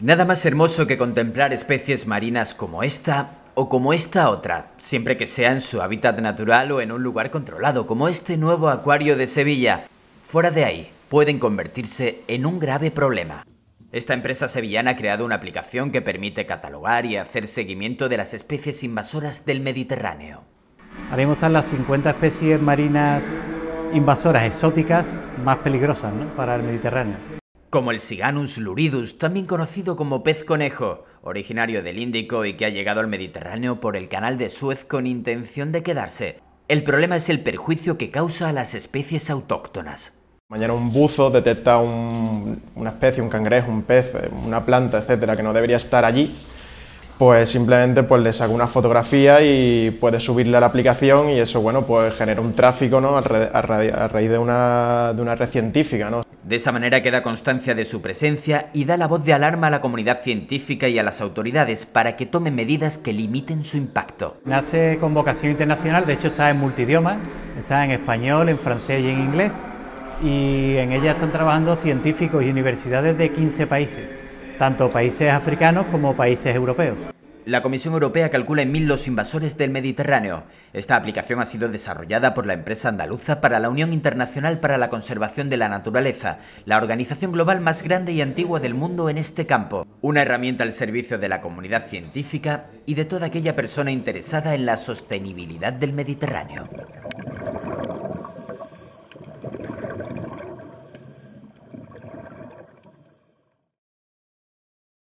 Nada más hermoso que contemplar especies marinas como esta o como esta otra, siempre que sea en su hábitat natural o en un lugar controlado, como este nuevo acuario de Sevilla. Fuera de ahí, pueden convertirse en un grave problema. Esta empresa sevillana ha creado una aplicación que permite catalogar y hacer seguimiento de las especies invasoras del Mediterráneo. Ahora mismo las 50 especies marinas invasoras exóticas más peligrosas para el Mediterráneo como el Siganus luridus, también conocido como pez conejo, originario del Índico y que ha llegado al Mediterráneo por el canal de Suez con intención de quedarse. El problema es el perjuicio que causa a las especies autóctonas. Mañana un buzo detecta una especie, un cangrejo, un pez, eh, una planta, etcétera, que no debería estar allí, pues simplemente pues, le saca una fotografía y puede subirla a la aplicación y eso, bueno, pues genera un tráfico, ¿no?, a, raíz de una, de una red científica, ¿no? De esa manera queda constancia de su presencia y da la voz de alarma a la comunidad científica y a las autoridades para que tomen medidas que limiten su impacto. Nace con vocación internacional, de hecho está en multidioma. está en español, en francés y en inglés, y en ella están trabajando científicos y universidades de 15 países, tanto países africanos como países europeos. La Comisión Europea calcula en mil los invasores del Mediterráneo. Esta aplicación ha sido desarrollada por la empresa andaluza para la Unión Internacional para la Conservación de la Naturaleza, la organización global más grande y antigua del mundo en este campo. Una herramienta al servicio de la comunidad científica y de toda aquella persona interesada en la sostenibilidad del Mediterráneo.